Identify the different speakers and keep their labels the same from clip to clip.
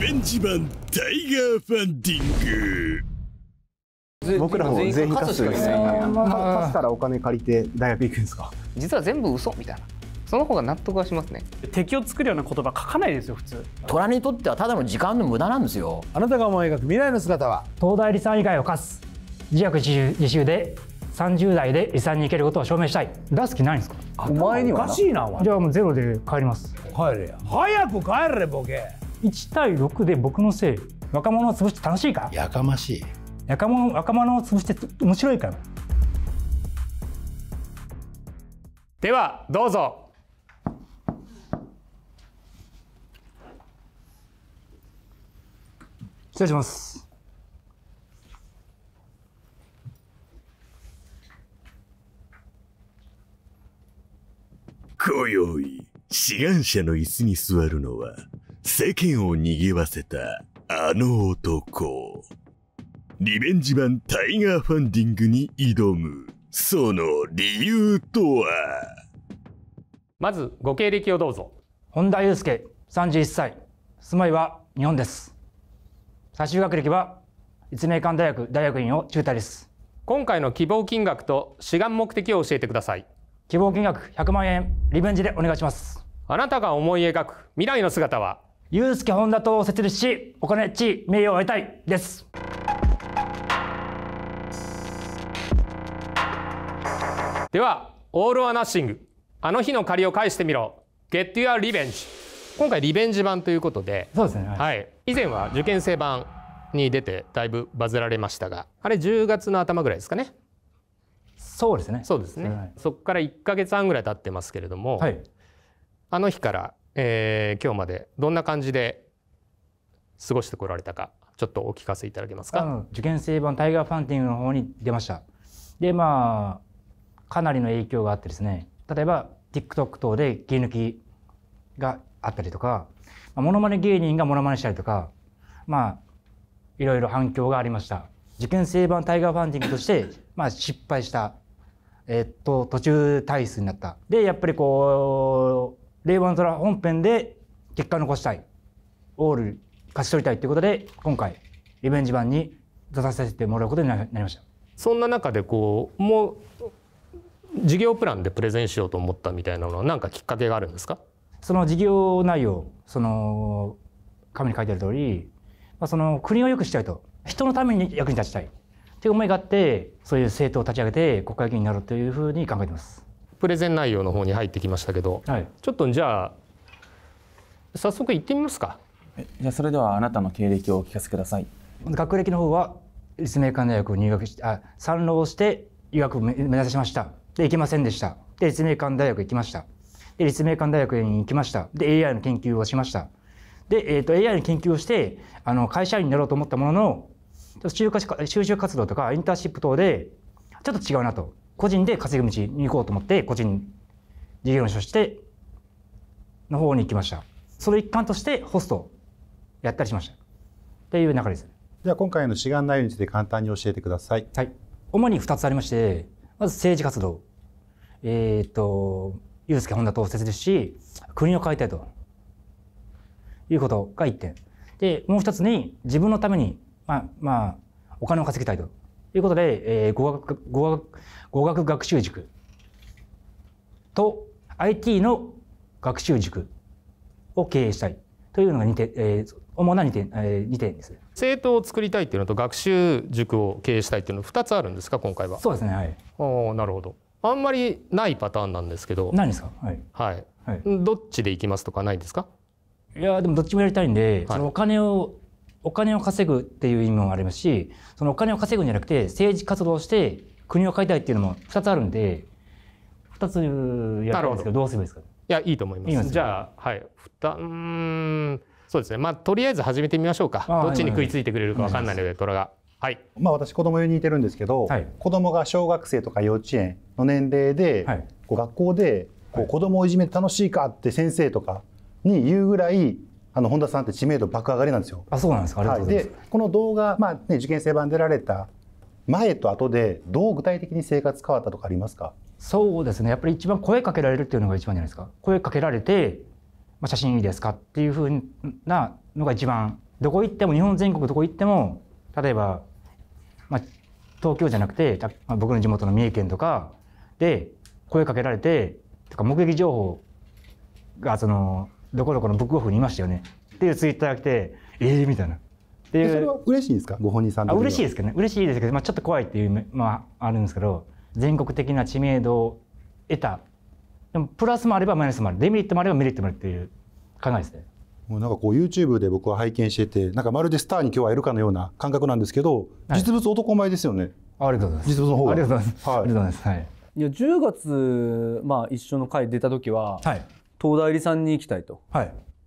Speaker 1: ベンジ版タイガーファンディング僕らも全員勝つしかいない勝った
Speaker 2: らお金借りて大学行くんですか実は全部嘘みたいなその方が納得はしますね敵を作るような言葉書かないですよ普通虎に
Speaker 3: とってはただの時間の無駄なんですよあなたが思い描く未来の姿は東大理産以外を勝つ自学自習で三十代で遺産に行けることを証明したい出す気ないんですかお前にはおかしいなお前じゃあもうゼロで帰ります帰れや早く帰れボケ1対6で僕のせい若者を潰して楽しいかやかましい若者若者を潰して面白いかで
Speaker 4: はどうぞ
Speaker 3: 失礼します
Speaker 1: 今宵志願者の椅子に座るのは世間を賑わせたあの男。リベンジ版タイガーファンディングに挑む、その理由とはまずご経歴をどうぞ。本田祐介、31歳。
Speaker 3: 住まいは日本です。最終学歴は立命館大学大学院を中退です。今回の希望金額と志願目的を教えてください。希望金額100万円、リベンジでお願いします。あなたが思い描く未来の姿はユースケ本田ダ党を設立し、お金、地位、名誉を得たいです。
Speaker 4: では、オール・ア・ナッシング。あの日の借りを返してみろ。ゲットやリベンジ。今回リベンジ版ということで。そうですね。はい。はい、以前は受験生版に出てだいぶバズられましたが、あれ10月の頭ぐらいですかね。
Speaker 3: そうですね。そうですね。
Speaker 4: そこから1か月半ぐらい経ってますけれども、はい、あの日からえー、今日までどんな感じで過ごしてこられたかちょっとお聞かせいただけます
Speaker 3: か、受験生版タイガーファンティングの方に出ましたでまあかなりの影響があってですね例えば TikTok 等で切り抜きがあったりとかものまね芸人がものまねしたりとかまあいろいろ反響がありました受験生版タイガーファンディングとして、まあ、失敗した、えっと途中退出になったでやっぱりこう令和の虎本編で結果残したい、オール勝ち取りたいということで、今回、リベンジ版に出させてもらうことになりました。
Speaker 4: そんな中でこうもう事業プランでプレゼンしようと思ったみたいなのは何かきっかけがあるんですか
Speaker 3: その事業内容その紙に書いてある通り、まあ、その国を良くしたいと人のために役に立ちたいという思いがあってそういう政党を立ち上げて国会議員になるというふうに考えてます。プレゼン内容の
Speaker 4: 方に入ってきましたけど、
Speaker 3: はい、ちょっとじゃあ早速行ってみますかじゃあそれではあなたの経歴をお聞かせください学歴の方は立命館大学入学してあ参浪して医学を目指しましたで行けませんでしたで立命館大学行きましたで立命館大学に行きましたで AI の研究をしましたで、えーと、と AI の研究をしてあの会社員になろうと思ったものの就職活動とかインターンシップ等でちょっと違うなと個人で稼ぐ道に行こうと思って個人事業主としての方に行きましたその一環としてホスト
Speaker 5: やったりしましたっていう流れですじゃあ今回の志願内容について簡単に教えてください
Speaker 3: はい主に2つありましてまず政治活動えっ、とユ介スケ本田と設立し国を変えたいということが1点でもう一つに自分のためにまあまあお金を稼ぎたいとということで、えー、語学語学語学学習塾と IT の学習塾を経営したいというのが2点、えー、主な2点,、えー、2点です。
Speaker 4: 生徒を作りたいっていうのと学習塾を経営したいっていうの2つあるんですか今回は。そうですね。はい。
Speaker 3: おなるほど。
Speaker 4: あんまりないパターンなんですけど。何ですか。はい。はい。はい、どっちでいきますとかないですか。
Speaker 3: いやでもどっちもやりたいんで、はい、そのお金をお金を稼ぐっていう意味もありますしそのお金を稼ぐんじゃなくて政治活動して国を変えたいっていうのも2つあるんで2つやるんですけどどうす
Speaker 4: ればいいですかいやいいと思いますじゃあはいうんそうですねまあとりあえず始めてみましょうかどっちに食いついてくれるか分かんないので虎が。はい、
Speaker 5: まあ私子供用にいてるんですけど、はい、子供が小学生とか幼稚園の年齢で、はい、こう学校でこう子供をいじめて楽しいかって先生とかに言うぐらいあの本田さんって知名度爆上がりなんですよ。あそうなんですか、はい、でこの動画、まあね、受験生版出られた前
Speaker 3: と後でどう具体的に生活変わったとかありますかそうですねやっぱり一番声かけられるっていうのが一番じゃないですか声かけられて、まあ、写真いいですかっていうふうなのが一番どこ行っても日本全国どこ行っても例えば、まあ、東京じゃなくて、まあ、僕の地元の三重県とかで声かけられてとか目撃情報がそのどこどこのブックオフにいましたよねっていうツイッターが来てええー、みたいな。でそれは嬉しいんですかご本人さんあ嬉しいですけどね嬉しいですけど、まあ、ちょっと怖いっていうまああるんですけど全国的な知名度を得たでもプラスもあればマイナスもあるデメリットもあればメリットもあるっていう考えですね。
Speaker 5: もうなんかこう YouTube で僕は拝見しててなんかまるでスターに今日はいるかのような感覚なんですけど、実物男前ですよね。
Speaker 3: ありがとうございます。実物の方が。ありがとうございます。はい。いますはい、
Speaker 2: いや10月まあ一緒の会出た時は、はい、東大理さんに行きたいと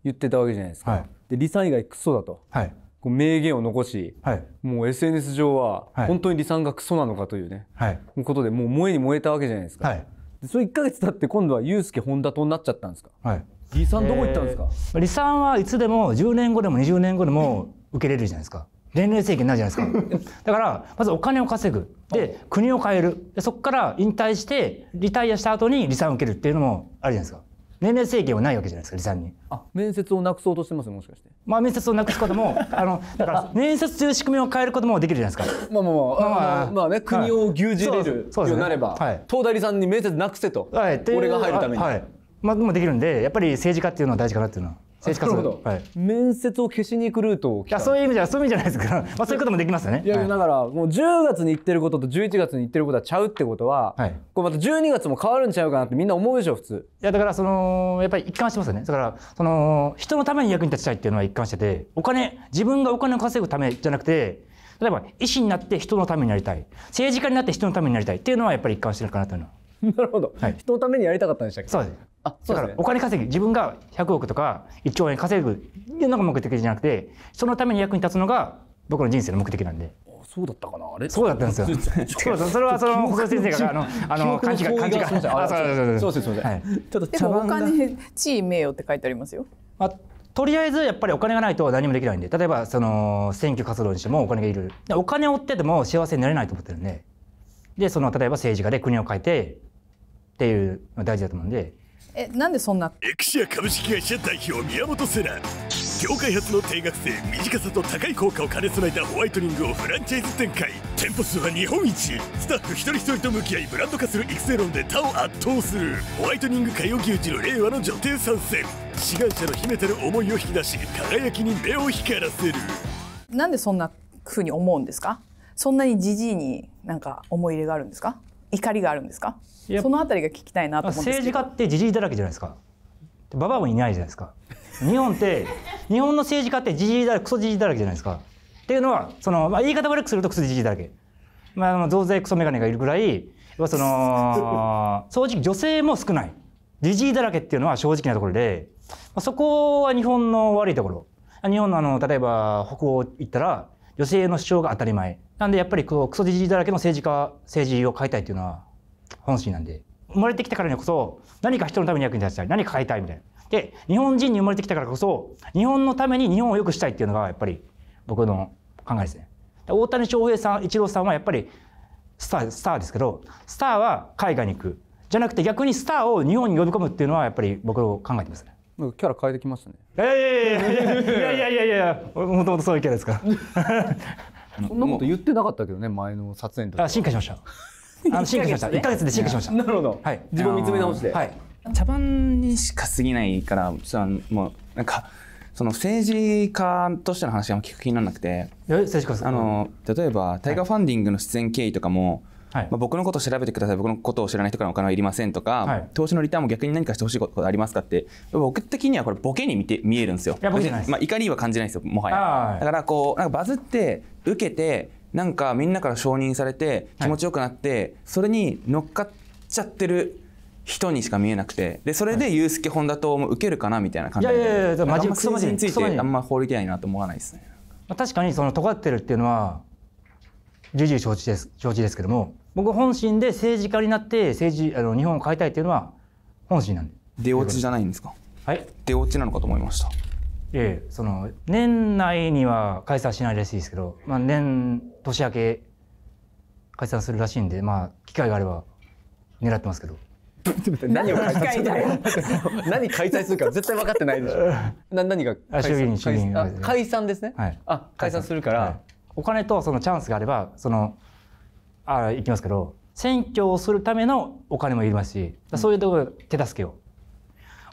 Speaker 2: 言ってたわけじゃないですか、はい、で理さん以外クソだと、はい、こう名言を残し、はい、もう SNS 上は本当に理さんがクソなのかというね、はい、ことでもう燃えに燃えたわけじゃないですか、はい、でそれ1か月経って今度はユースケ本田となっちゃったんですか、
Speaker 3: はい、理さんどこ行ったんですか、えー、理さんはいつでも10年後でも20年後でも受けれるじゃないですか年齢制限ないじゃないですか。だから、まずお金を稼ぐ。で、国を変える。でそこから引退して、リタイアした後に理散を受けるっていうのもあるじゃないですか。年齢制限はないわけじゃないですか離散にあ面接をなくそうとしてますもしかしてまあ面接をなくすことも あのだから面接という仕組みを変えることもできるじゃないですかまあまあまあ、まあ、まあね国を牛耳れる、はい、ようになれば、ねはい、
Speaker 2: 東大理さんに面接なくせと、はい、俺が入るために、はい
Speaker 3: まあ、でもできるんでやっぱり政治家っていうのは大事かなっていうのは政治活動、はい、面接を消し
Speaker 2: に行くルートを
Speaker 3: いやそういう意味じゃそういう意味じゃないですから、まあ、そういうこともできますよねいや、はい、だからもう10月に言って
Speaker 2: ることと11月に言ってることはちゃうってことは、はい、こうまた12月も変わるんちゃうかなってみんな思うでしょ普通
Speaker 3: いやだからそのやっぱり一貫してますよねだからその人のために役に立ちたいっていうのは一貫しててお金自分がお金を稼ぐためじゃなくて例えば医師になって人のためになりたい政治家になって人のためになりたいっていうのはやっぱり一貫してるかなというのは。なるほど、はい、人のためにやりたかったんでしたっけそうですあそう、ね、だからお金稼ぎ自分が100億とか1兆円稼ぐっていうのが目的じゃなくてそのために役に立つのが僕の人生の目的なんで。そうだったかなあれそうだったんですよ。そうそうそれはその北斗先生があのあの勘違い勘違い。あ
Speaker 6: そうそうそうそうそう。はい。
Speaker 2: ちょっと茶番が。でもお金地位名誉って書いてありますよ。まあ
Speaker 3: とりあえずやっぱりお金がないと何もできないんで例えばその選挙活動にしてもお金がいるお金を追ってても幸せになれないと思ってるんででその例えば政治家で国を変えてっていうのが大事だと思うんで
Speaker 1: えなんでそんなエクシア株式会社代表宮本セナ業開発の定額制短さと高い効果を兼ね備えたホワイトニングをフランチャイズ展開店舗数は日本一スタッフ一人一人と向き合いブランド化する育成論で他を圧倒するホワイトニング界を牛耳の令和の女帝参戦志願者の秘めたる思いを引き出し輝きに目を光らせる
Speaker 2: なんでそんなふうに思うんですかそんなにじじいになんか思い入れがあるんですか怒りがあるんですかそのあたりが聞きたいなと思うんですけど政治家って
Speaker 3: じじいだらけじゃないですかババアもいないじゃないですか日本って 日本の政治家ってじじいだらけ、クソじじいだらけじゃないですかっていうのはその、まあ、言い方悪くするとクソじじいだらけ、まあ、あ増税クソメガネがいるぐらいその正直女性も少ないじじいだらけっていうのは正直なところで、まあ、そこは日本の悪いところ日本のあの例えば北欧行ったら女性の主張が当たり前なんでやっぱりこうクソじじいだらけの政治家政治を変えたいというのは本心なんで生まれてきたからこそ何か人のために役に立ちたい何か変えたいみたいな。で日本人に生まれてきたからこそ日本のために日本を良くしたいっていうのがやっぱり僕の考えですね。大谷翔平さん一郎さんはやっぱりスタースターですけどスターは海外に行くじゃなくて逆にスターを日本に呼び込むっていうのはやっぱり僕の考えてますね。キャラ変えてきますね。いやいやいやいやいやいやい
Speaker 2: やいやもともとそういうキャラですから。そんなこと言ってなかったけどね、前の撮影の
Speaker 3: 時あ進化しました。あの 進化しました。一ヶ月で進化しました。
Speaker 2: なるほど。はい。
Speaker 3: 自分見つめ直して。はい。茶番にし
Speaker 6: か過ぎないから、さあ、もうなんかその政治家としての話が聞く気にならなくて。え政治家あの例えばタイガーファンディングの出演経緯とかも。はい、まあ、僕のことを調べてください僕のことを知らない人からお金はいりませんとか、はい、投資のリターンも逆に何かしてほしいことありますかって僕的にはこれボケに見て見えるんですよまあ、怒りは感じないですよもはや、だからこうなんかバズって受けてなんかみんなから承認されて気持ちよくなって、それに乗っかっちゃってる人にしか見えなくてでそれでユースケ・ホンダとも受けるかなみたいな感じでいやいやいやマジクソマジについてあんま放りたいな
Speaker 3: と思わないですね確かにその尖ってるっていうのは重々承知です承知ですけども僕本心で政治家になって政治あの日本を変えたいというのは本心なんで出落ちじゃないんですかはい出落ちなのかと思いましたええその年内には解散しないらしいですけど、まあ、年年明け解散するらしいんでまあ機会があれば狙ってますけど 何を開催するか
Speaker 2: 何開催するか絶対分かってな
Speaker 3: いでしょ な何が解散
Speaker 2: 解散ですね、
Speaker 3: はい、あ解散するから、はい、お金とそのチャンスがあればそのあ行きますけど選挙をするためのお金もいりますしそういうところ手助けを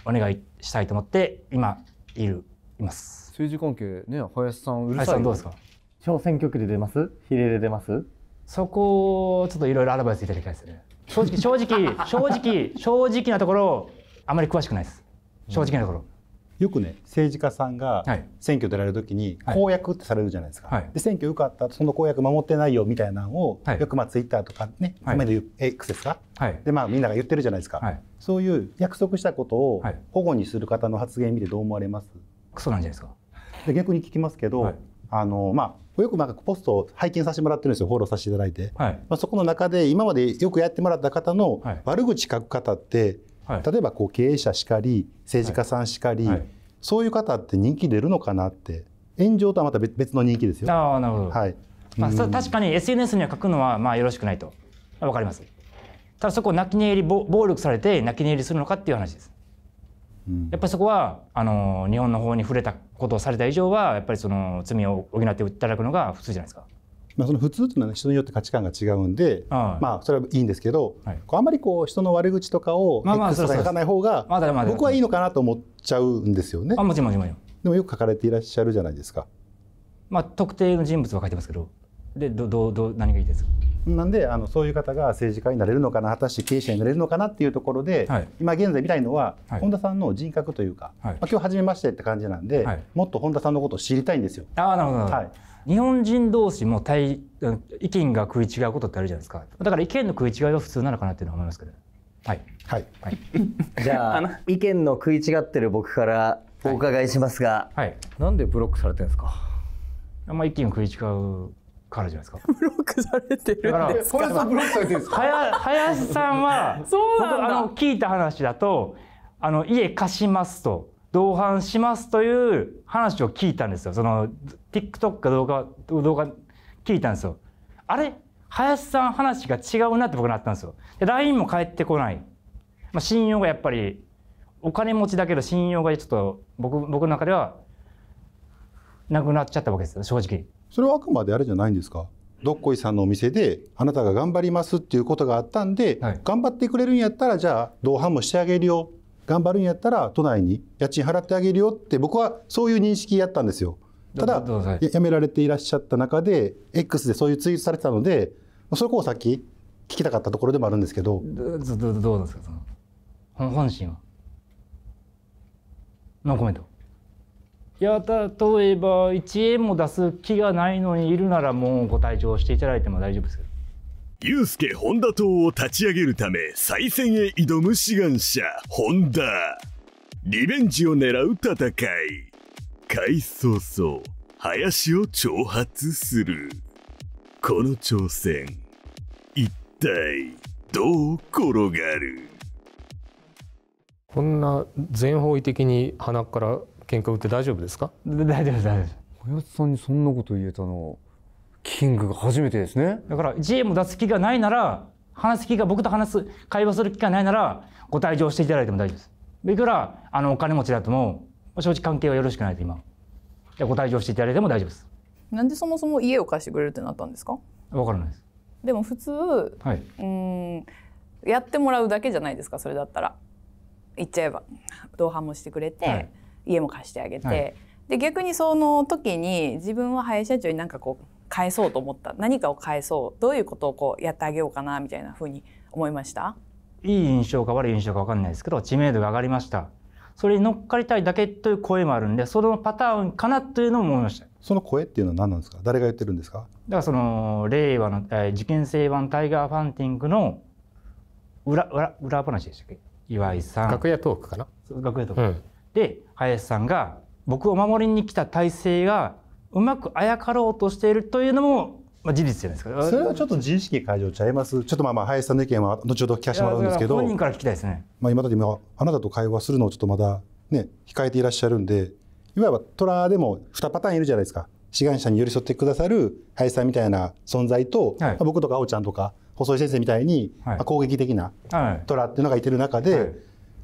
Speaker 3: お願いしたいと思って今いるいます政治関係ね林さん
Speaker 2: う
Speaker 7: るさいどうですか小選挙区で出ます比例で出ますそ
Speaker 3: こちょっといろいろアドバイスいただきたいですね正直正直正直正直なところあまり詳しくないです正直なところ、よくね政治家さんが選挙出られる
Speaker 5: 時に公約ってされるじゃないですか、はい、で選挙受かったその公約守ってないよみたいなのを、はい、よくまあツイッターとかね、はい、X ですか、でまあみんなが言ってるじゃないですか、そういう約束したことを保護にする方の発言見てどう思われますクソなんじゃないですかで逆に聞きますけど、あのまあよくなんかポストを拝見させてもらってるんですよフォローさせていただいて、はい、まあ、そこの中で今までよくやってもらった方の悪口書く方ってはい、例えばこう経営者しかり政治家さんしかり、はい、そういう方って人気出るのかなって炎上とはまた別の人気ですよ。あなるほど、はいまあ、確
Speaker 3: かに SNS には書くのはまあよろしくないと分かります。ただそこを泣き寝入り暴力されて泣き寝入りするのかっていう話です。うん、やっぱりそこはあの日本の方に触れたことをされた以上はやっぱりその罪を補っていただくのが普通じゃないですか。
Speaker 5: まあ、その普通というのは、人によって価値観が違うんで、まあ、それはいいんですけど、はい、あんまりこう人の悪口とかをまあま書かない
Speaker 3: 方が僕はいいの
Speaker 5: かなと思っちゃうんですよね。あもちろんもちろんでもよく書かれていらっしゃるじゃないですか。
Speaker 3: まあ、特定の人物は書いてますけどでどどど何がいいですかな
Speaker 5: んであのそういう方が政治家になれるのかな果たして経営者になれるのかなっていうところで、はい、今現在見たいの
Speaker 3: は、はい、本田さんの人格というか、はいまあ、今日初
Speaker 5: めましてって感じなんで、はい、もっと本田さんのことを知り
Speaker 3: たいんですよ。あなるほど、はい日本人同士も対意見が食い違うことってあるじゃないですかだから意見の食い違いは普通なのかなっていうのは思いますけどはい、はい、はい、
Speaker 7: じゃあ 意見の食い違ってる僕からお伺いしますが、はい、はい、なんでブロックされてるんですか
Speaker 3: あんま意見食い違うからじゃないですか。ブロックされてるだから、それブロックされてるんですか。林さんは、そうあの聞いた話だと、あの家貸しますと同伴しますという話を聞いたんですよ。その TikTok か動画、動画聞いたんですよ。あれ林さん話が違うなって僕なったんですよ。で、LINE も返ってこない。まあ、信用がやっぱり、お金持ちだけど信用がちょっと僕、僕の中ではなくなっちゃったわけですよ、正直。
Speaker 5: それはあくまであれじゃないんですかどっこいさんのお店であなたが頑張りますっていうことがあったんで、はい、頑張ってくれるんやったらじゃあ同伴もしてあげるよ頑張るんやったら都内に家賃払ってあげるよって僕はそういう認識やったんですよただやめられていらっしゃった中で X でそういうツイートされてたのでそれこそさっき聞きたかったところでもあるんですけど
Speaker 3: どどどうですかその本心はノーコメントいや例えば1円も出す気がないのにいるならもうご退場していただいても大丈夫ですけど
Speaker 1: ユースケ・ホンダ党を立ち上げるため再選へ挑む志願者、ホンダ。リベンジを狙う戦い。開早々、林を挑発する。この挑戦、一体、どう転がる
Speaker 4: こんな全方位的に鼻から喧嘩打って大丈夫ですか
Speaker 2: 大丈夫
Speaker 1: 大丈
Speaker 3: 夫でさんにそんなこと言えたのキングが初めてですね。だから J も出す気がないなら、話す気が僕と話す、会話する気がないなら、ご退場していただいても大丈夫です。いくら、あの、お金持ちだとも、正直関係はよろしくないと今。で、ご退場していただいても大丈夫です。
Speaker 2: なんでそもそも家を貸してくれるってなったんですかわからないです。でも普通、はい、うんやってもらうだけじゃないですかそれだったら言っちゃえば同伴もしてくれて、はい、家も貸してあげて、はい、で逆にその時に自分は林社長になんかこう返そうと思った何かを返そうどういうことをこうやってあげようかなみたいなふうに思いました
Speaker 3: いい印象か悪い印象か分かんないですけど知名度が上がりましたそれに乗っかりたいだけという声もあるんでそのパターンかなというのも思いましたその声っていうのは何なんですか誰が言ってるんですかだからその令和の、えー、受験生版タイガーファンティングの裏裏裏話でしたっけ岩井さん楽屋トークかな楽屋トーク、うん、で林さんが僕を守りに来た体制がうまくあやかろうとしているというのも、まあ、事実じゃないですかそれはちょっと自意識解
Speaker 5: 除ちゃいますちょっとまあまあ林さんの意見は後ほど聞かせてもらうんですけど本人から聞きたいですね、まあ、今だって今あなたと会話するのをちょっとまだね控えていらっしゃるんでいわばトラでも2パターンいるじゃないですか志願者に寄り添ってくださる林さんみたいな存在と、はい、僕とか青ちゃんとか細井先生みたいに、はい、攻撃的なトラっていうのがいてる中で、はい、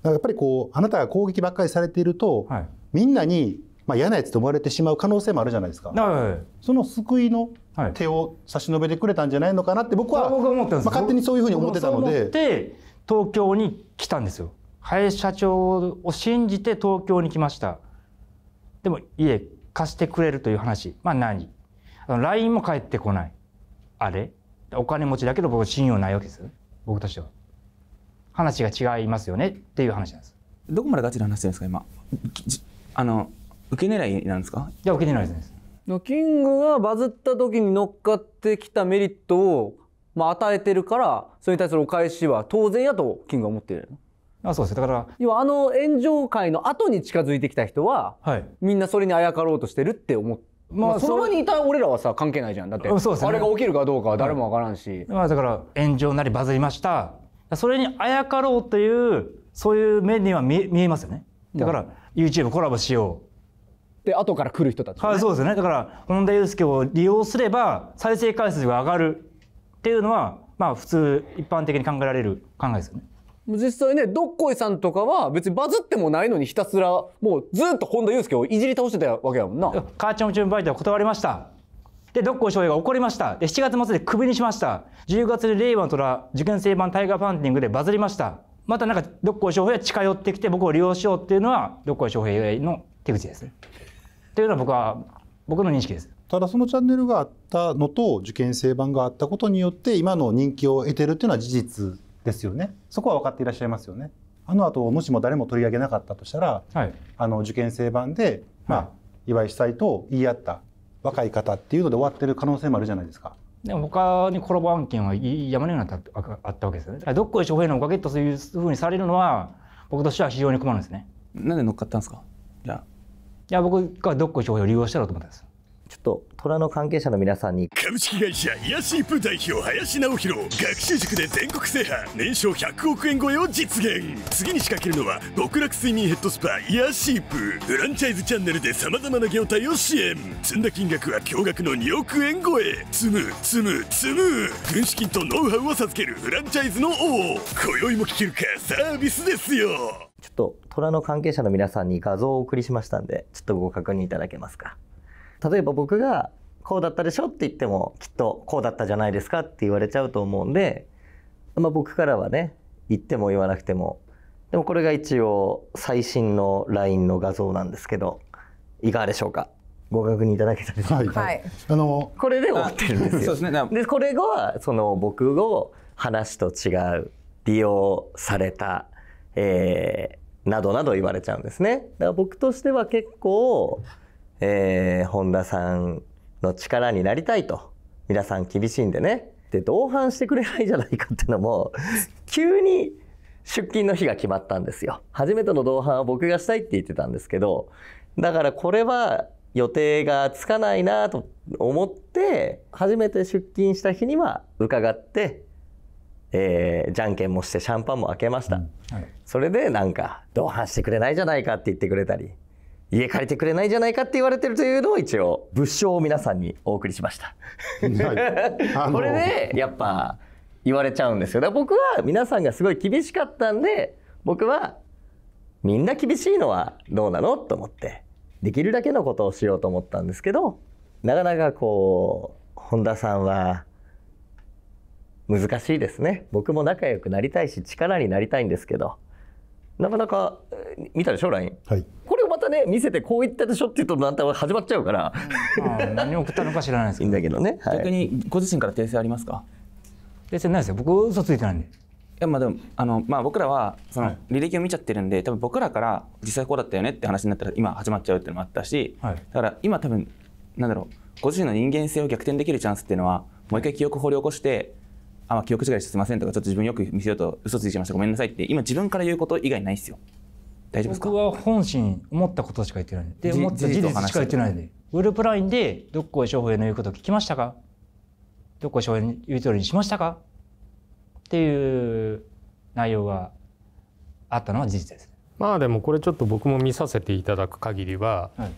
Speaker 5: やっぱりこうあなたが攻撃ばっかりされていると、はい、みんなにまあ、嫌なやつと思われてしまう可能性もあるじゃないですか、はい、その救いの手を差し伸べてくれたんじゃないのかなって僕は、僕
Speaker 3: は思ってまあ、勝手にそういうふうに思ってたので。で東京に来たんですよ。林社長を信じて東京に来ました。でも家貸してくれるという話。まあ何あ ?LINE も返ってこない。あれお金持ちだけど僕信用ないわけです僕としては。話が違いますよねっていう話なんです。どこまでガチな話ですか今。あの受け狙いなんですかいや受け狙い
Speaker 6: です
Speaker 2: キングがバズった時に乗っかってきたメリットを、まあ、与えてるからそれに対するお返しは当然やとキングは思ってるあそうですだから要はあの炎上会の後に近づいてきた人は、はい、みんなそれにあやかろうとしてるって思って。まあ、まあ、その場にいた俺らはさ関係ないじゃんだって、ね、あれが起きるかどうかは誰もわからんし、
Speaker 3: まあ、だから炎上なりバズりましたそれにあやかろうというそういう面には見えますよねだから YouTube コラボしようで後から来る人たち、ね、はいそうですねだから本田祐介を利用すれば再生回数が上がるっていうのはまあ普通一般的に考えられる考えですよね
Speaker 2: 実際ねどっこいさんとかは別にバズってもないのにひたすらもうずっと本田祐介をいじり倒してたわけやもんな母ちゃん宇
Speaker 3: 宙バイトは断りましたでどっこい翔平が怒りましたで7月末でクビにしました10月で令和の虎受験生版タイガーパンディングでバズりましたまたなんかどっこい翔平が近寄ってきて僕を利用しようっていうのはどっこい翔平の手口ですねっていうのは僕は
Speaker 5: 僕の認識です。ただそのチャンネルがあったのと受験生版があったことによって今の人気を得てるっていうのは事実ですよねそこは分かっていらっしゃいますよねあの後もしも誰も取り上げなかったとしたら、はい、あの受験生版で、まあ、い、岩井いと言い合った若い方っていうので終わってる可能性もあるじゃないですか。
Speaker 3: でも他にコラボ案件は山のようになったあったわけですよね。どっこい翔平のおかげとそういうふうにされるのは僕としては非常に困るんですね。なんで乗っかったんですかじゃあいや僕がどっこい情報を利用してろと思ったんです
Speaker 7: ちょっと虎の関係者の皆さんに
Speaker 1: 株式会社イヤシープ代表林直弘学習塾で全国制覇年商100億円超えを実現次に仕掛けるのは極楽睡眠ヘッドスパイヤシープフランチャイズチャンネルでさまざまな業態を支援積んだ金額は驚愕の2億円超え積む積む積む軍資金とノウハウを授けるフランチャイズの王今宵も聞けるかサービスですよ
Speaker 7: ちょっと虎の関係者の皆さんに画像をお送りしましたんでちょっとご確認いただけますか例えば僕がこうだったでしょって言ってもきっとこうだったじゃないですかって言われちゃうと思うんで、まあ、僕からはね言っても言わなくてもでもこれが一応最新の LINE の画像なんですけどいかがでしょうかご確認いただけたでしょう
Speaker 2: か、はい、あのこれで終わって
Speaker 7: るんですよ。で、す、ね、でこれがその僕を話と違う利用された、えー、などなど言われちゃうんですね。だから僕としては結構えー、本田さんの力になりたいと。皆さん厳しいんでね。で、同伴してくれないじゃないかっていうのも、急に出勤の日が決まったんですよ。初めての同伴は僕がしたいって言ってたんですけど、だからこれは予定がつかないなと思って、初めて出勤した日には伺って、えー、じゃんけんもしてシャンパンも開けました、うんはい、それでなんか同伴してくれないじゃないかって言ってくれたり家借りてくれないじゃないかって言われてるというのを一応物証を皆さんにお送りしました これでやっぱ言われちゃうんですよだ僕は皆さんがすごい厳しかったんで僕はみんな厳しいのはどうなのと思ってできるだけのことをしようと思ったんですけどなかなかこう本田さんは難しいですね僕も仲良くなりたいし力になりたいんですけどなかなか見たでしょ LINE、はい、たね見せてこう言ったでしょって言うとまた始まっちゃうから、
Speaker 6: うん、何を送ったのか知らないですけどいいんだけどね、はい、逆にご自身から訂正ありますか訂
Speaker 3: 正ないですよ僕嘘ついてないんでい
Speaker 6: やまあでもあの、まあ、僕らはその履歴を見ちゃってるんで、はい、多分僕らから実際こうだったよねって話になったら今始まっちゃうっていうのもあったし、はい、だから今多分なんだろうご自身の人間性を逆転できるチャンスっていうのはもう一回記憶掘り起こしてあ、まあ、記憶違いしてすみませんとかちょっと自分よく見せようと嘘ついてしましたごめんなさいって今自分から言うこと以外ないですよ
Speaker 3: 大丈夫ですか僕は本心思ったことしか言ってないで思った事実しか言ってないでグループラインで「どっこい翔平の言うこと聞きましたか?」「どっこい翔平の言う通りにしましたか?」っていう内容があったのは事実です、
Speaker 4: まあでもこれちょっと僕も見させていただく限りは、はい、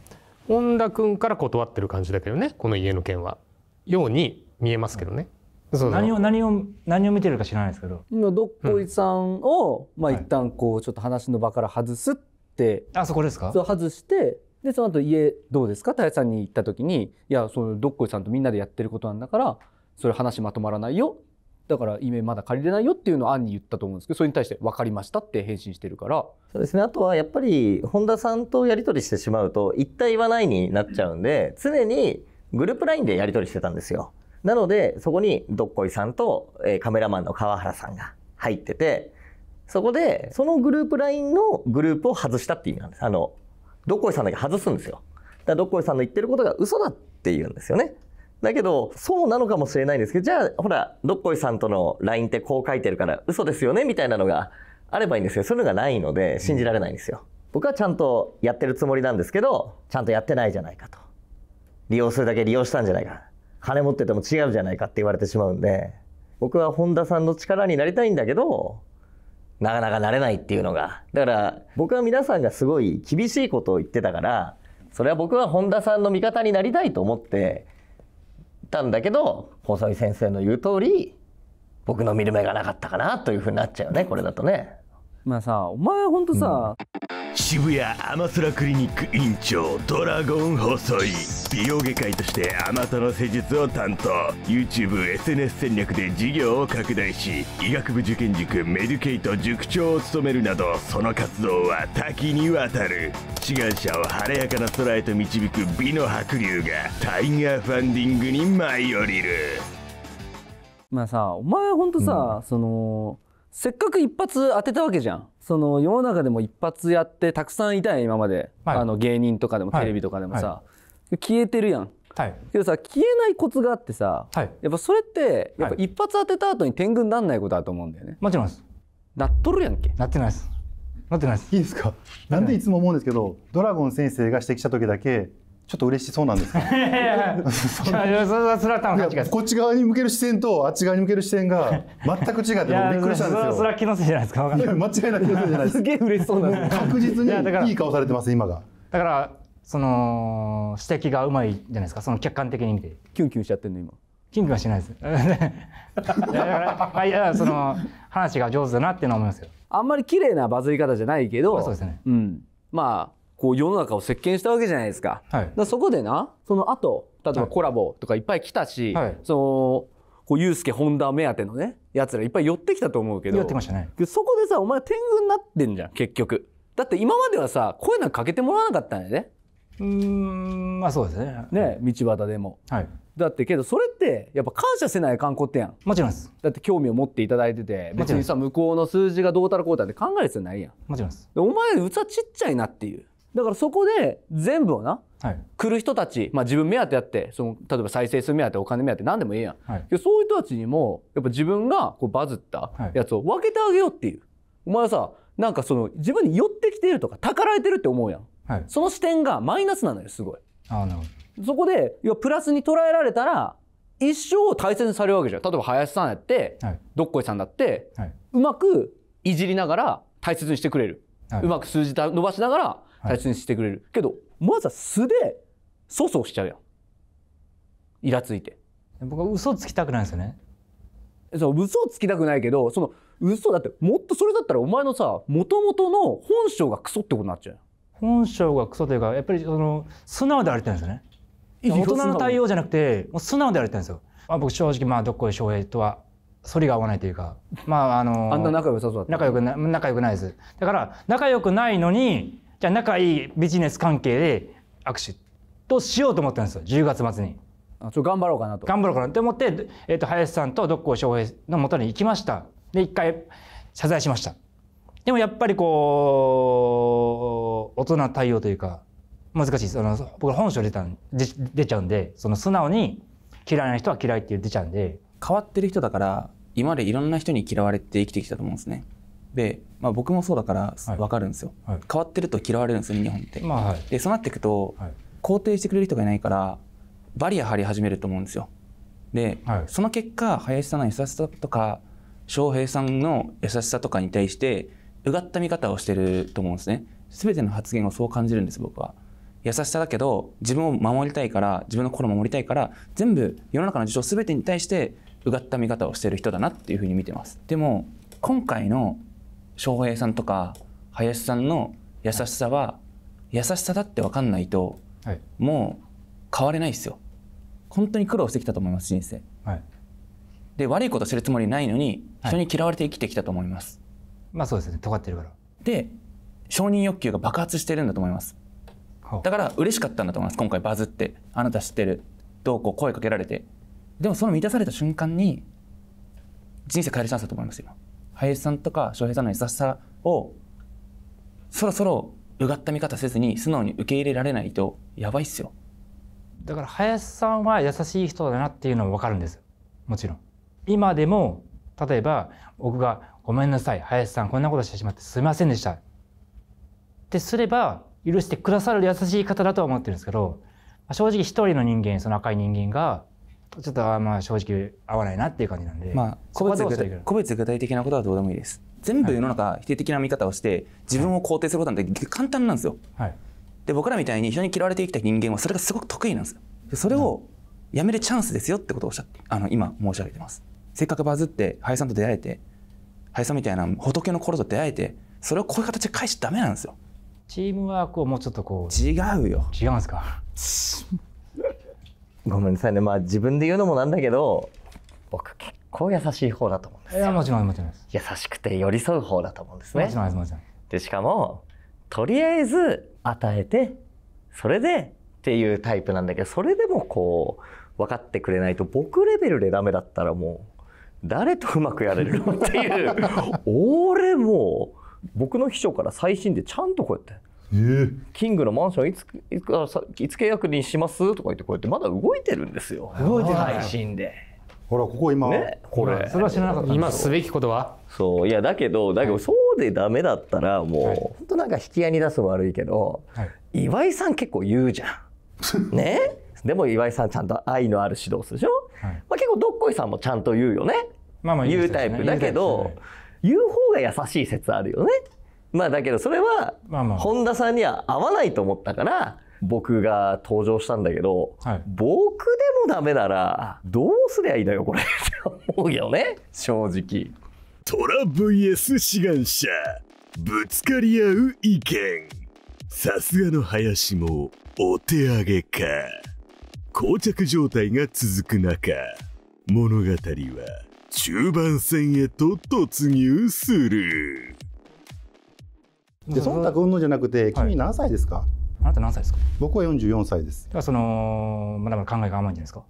Speaker 4: 本田君から断ってる感じだけどねこの家の件はように見えますけどね、
Speaker 3: 何を何を何を見てるか知らないですけど今どっこいさんを、うん、まあ一旦こうちょっと話の場から
Speaker 2: 外すって、はい、あそこですかそう外してでその後家どうですかやさんに行った時に「いやそのどっこいさんとみんなでやってることなんだからそれ話まとまらないよ」だ
Speaker 7: からイメまだ借りれないよっていうのを案に言ったと思うんですけどそれに対して「分かりました」って返信してるからそうですねあとはやっぱり本田さんとやり取りしてしまうと「一体言わない」になっちゃうんで常にグループ LINE でやり取りしてたんですよ。なので、そこにどっこいさんと、えー、カメラマンの川原さんが入ってて、そこで、そのグループ LINE のグループを外したって意味なんです。あの、どっこいさんだけ外すんですよ。だからどっこいさんの言ってることが嘘だって言うんですよね。だけど、そうなのかもしれないんですけど、じゃあ、ほら、どっこいさんとの LINE ってこう書いてるから嘘ですよねみたいなのがあればいいんですよ。そういうのがないので、信じられないんですよ。僕はちゃんとやってるつもりなんですけど、ちゃんとやってないじゃないかと。利用するだけ利用したんじゃないか。金持ってても違うじゃないかって言われてしまうんで僕は本田さんの力になりたいんだけどなかなかなれないっていうのがだから僕は皆さんがすごい厳しいことを言ってたからそれは僕は本田さんの味方になりたいと思ってたんだけど細井先生の言う通り僕の見る目がなかったかなというふうになっちゃうねこれだとね。まあさお前ほんとさ、
Speaker 1: うん、渋谷アマスラクリニック院長ドラゴン細井美容外科医としてあなたの施術を担当 YouTubeSNS 戦略で事業を拡大し医学部受験塾メデュケイト塾長を務めるなどその活動は多岐にわたる志願者を晴れやかな空へと導く美の白龍がタイガーファンディングに舞い降りるまあさお前
Speaker 2: ほんとさ、うん、そのせっかく一発当てたわけじゃん。その世の中でも一発やってたくさんいたやん今まで、はい、あの芸人とかでもテレビとかでもさ、はい、消えてるやん、はい、けどさ消えないコツがあってさ、はい、やっぱそれってやっぱ一発当てた後に天狗になんないことだと思うんだよねもちろんですなっとるやんけ
Speaker 3: なってないですなってないですいいです
Speaker 5: かなんでいつも思うんですけどドラゴン先生が指摘した時だけちょっと嬉しそうなんですけど こっち側に向ける視線とあっち側に向ける視線が
Speaker 3: 全く違ってびっくりしたんですよ。それは気のせいじゃないですか。か間違いなく気のせいじゃないです。すげ
Speaker 4: え嬉しそうなんです。
Speaker 3: 確実にいい顔されてます今が。だからその指摘がうまいじゃないですか。その客観的に見て。キュンキュンしちゃってんの今。キュンキュンはしないです。い
Speaker 2: やその話が上手だなって思いますよ。あんまり綺麗なバズり方じゃないけど。そうですね。うん。まあ。こう世の中を席巻したわけじゃないですか。はい、だそこでな、その後、例えばコラボとかいっぱい来たし、はい、その、こう、ユースケ、本田目当てのね、奴らいっぱい寄ってきたと思うけど。寄ってましたね。そこでさ、お前天狗になってんじゃん、結局。だって今まではさ、声なんかけてもらわなかったんやね。
Speaker 3: うん、まあそうですね。ね、
Speaker 2: 道端でも。はい。だってけど、それって、やっぱ感謝せない観光ってやん。もちろんです。だって興味を持っていただいてて、別にさ、向こうの数字がどうたらこうたって考える必要ないやん。もちろんです。お前、器ちっちゃいなっていう。だからそこで全部をな、はい、来る人たち、まあ、自分目当てやってその例えば再生数目当てお金目当て何でもいいやん、はい、そういう人たちにもやっぱ自分がこうバズったやつを分けてあげようっていう、はい、お前はさなんかその自分に寄ってきているとかたかられてるって思うやん、はい、その視点がマイナスなのよすごいあなるほどそこで要はプラスに捉えられたら一生を大切にされるわけじゃん例えば林さんやって、はい、どっこいさんだって、はい、うまくいじりながら大切にしてくれる、はい、うまく数字伸ばしながら大切にしてくれる、はい、けどまずは素で粗相しちゃうやんイラついて
Speaker 3: 僕は嘘つきたくないですよねそう嘘
Speaker 2: つきたくないけどその嘘だってもっとそれだったらお前のさもともとの本性が
Speaker 3: クソってことになっちゃう本性がクソというかやっぱりその素直であれてるんですよね大人の対応じゃなくてもう素直であれてるんですよ、まあ、僕正直まあどっこい翔平とは反りが合わないというかまああのー、あんな仲良さそう仲良くな仲良くないですだから仲良くないのにじゃあ仲いいビジネス関係で握手としようと思ったんですよ10月末に。あちょ頑張ろうかなと。頑張ろうかなと思って、えーと、林さんと六甲翔平のもとに行きました。で一回謝罪しました。でもやっぱりこう大人対応というか難しいです。あの僕本性出た出出ちゃうんでその素直に嫌いな人は嫌いって出ちゃうんで変わってる人だから今ま
Speaker 6: でいろんな人に嫌われて生きてきたと思うんですね。で、まあ、僕もそうだから分かるんですよ、はい変わってると嫌われるんですよ日本って、まあはい、でそうなっていくと、肯定してくれる人がいないからバリア張り始めると思うんですよで、その結果林さんの優しさとか翔平さんの優しさとかに対してうがった見方をしてると思うんですね全ての発言をそう感じるんです僕は優しさだけど自分を守りたいから自分の心を守りたいから全部世の中の事情全てに対してうがった見方をしてる人だなっていうふうに見てますでも今回の翔平さんとか林さんの優しさは優しさだって分かんないと、もう変われないですよ本当に苦労してきたと思います人生、はい、で悪いことするつもりないのに人に嫌われて生きてきたと思います、は
Speaker 3: い、まあそうですね尖ってるから
Speaker 6: で承認欲求が爆発してるんだと思いますだから嬉しかったんだと思います今回バズってあなた知ってるどうこう声かけられてでもその満たされた瞬間に人生変えるチャンスだと思います今林さんとか翔平さんの優しさをそろそろうがった見方せずに素直に受け入れられないとやばいっすよ
Speaker 3: だから林さんは優しい人だなっていうのは分かるんですもちろん今でも例えば僕が「ごめんなさい林さんこんなことしてしまってすみませんでした」ってすれば許してくださる優しい方だとは思ってるんですけど正直一人の人間その赤い人間がちょっとまあ正直合わないなっていう感じなんで、まあ、個別
Speaker 6: 個別具体的なことはどうでもいいです全部世の中否定的な見方をして自分を肯定することなんて簡単なんですよ、はい、で僕らみたいに非常に嫌われてきた人間はそれがすごく得意なんですよそれをやめるチャンスですよってことをおっしゃあの今申し上げてますせっかくバズって林さんと出会えて林さんみたいな仏の頃と出会えてそれをこういう形で返しちゃダメなんですよ
Speaker 7: チームワークをもうちょっとこう違うよ違うんですか ごめんなさいねまあ自分で言うのもなんだけど僕結構優しい方だと思うんですいやもちろんもちろんです優しくて寄り添う方だと思うんですねもちろんですもちろんでしかもとりあえず与えてそれでっていうタイプなんだけどそれでもこう分かってくれないと僕レベルでダメだったらもう誰とうまくやれるのっていう 俺も僕の秘書から最新でちゃんとこうやってえー、キングのマンションいついついつ契約にしますとか言ってこうやってまだ動いてるんですよ動いて配信で。
Speaker 3: ほらここ今、ね、これそれは知らなかった今す
Speaker 7: べきことはそういやだけどだけどそうでダメだったらもう、はい、本当なんか引き合いに出すの悪いけど、はい、岩井さん結構言うじゃん ねでも岩井さんちゃんと愛のある指導するでしょ、はい、まあ、結構どっこいさんもちゃんと言うよねまあまあ言うタイプだけど、言う方が優しい説あるよねまあだけどそれは本田さんには合わないと思ったから僕が登場したんだけど、はい、
Speaker 1: 僕でもダメならどうすりゃいいのよこれって思うよね正直。トラ VS 志願者ぶつかり合う意見さすがの林もお手上げか膠着状態が続く中物語は中盤戦へと突入する。で忖度云
Speaker 5: 々じゃなくて君何歳ですか、はい、あなた何歳ですか僕は四十四歳です
Speaker 3: だかそのまだ
Speaker 5: まだ考えが甘いんじゃないですか